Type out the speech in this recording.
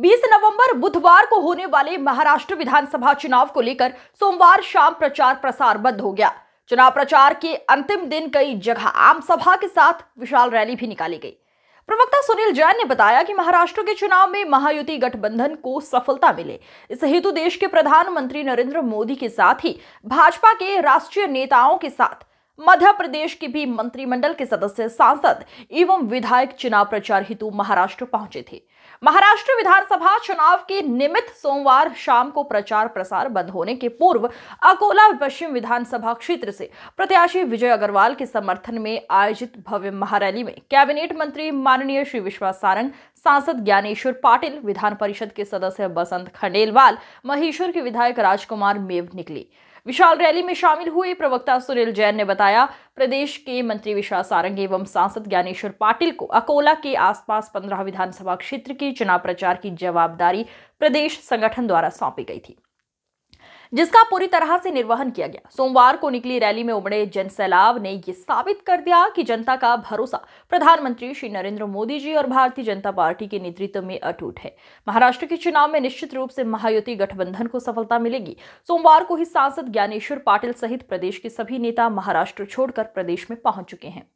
20 नवंबर बुधवार को होने वाले महाराष्ट्र विधानसभा चुनाव को लेकर सोमवार शाम प्रचार प्रसार बंद हो गया चुनाव प्रचार के अंतिम दिन कई जगह आम सभा के साथ विशाल रैली भी निकाली गई प्रवक्ता सुनील जैन ने बताया कि महाराष्ट्र के चुनाव में महायुति गठबंधन को सफलता मिले इस हेतु देश के प्रधानमंत्री नरेंद्र मोदी के साथ ही भाजपा के राष्ट्रीय नेताओं के साथ मध्य प्रदेश के भी मंत्रिमंडल के सदस्य सांसद एवं विधायक चुनाव प्रचार हेतु महाराष्ट्र पहुंचे थे महाराष्ट्र विधानसभा चुनाव के निमित्त सोमवार शाम को प्रचार प्रसार बंद होने के पूर्व अकोला पश्चिम विधानसभा क्षेत्र से प्रत्याशी विजय अग्रवाल के समर्थन में आयोजित भव्य महारैली में कैबिनेट मंत्री माननीय श्री विश्वास सारंग सांसद ज्ञानेश्वर पाटिल विधान परिषद के सदस्य बसंत खंडेलवाल महेश्वर के विधायक राजकुमार मेव निकले विशाल रैली में शामिल हुए प्रवक्ता सुनील जैन ने बताया प्रदेश के मंत्री विश्वास सारंग एवं सांसद ज्ञानेश्वर पाटिल को अकोला के आसपास पंद्रह विधानसभा क्षेत्र के चुनाव प्रचार की जवाबदारी प्रदेश संगठन द्वारा सौंपी गई थी जिसका पूरी तरह से निर्वहन किया गया सोमवार को निकली रैली में उमड़े जन सैलाब ने यह साबित कर दिया कि जनता का भरोसा प्रधानमंत्री श्री नरेंद्र मोदी जी और भारतीय जनता पार्टी के नेतृत्व में अटूट है महाराष्ट्र के चुनाव में निश्चित रूप से महायुति गठबंधन को सफलता मिलेगी सोमवार को ही सांसद ज्ञानेश्वर पाटिल सहित प्रदेश के सभी नेता महाराष्ट्र छोड़कर प्रदेश में पहुंच चुके हैं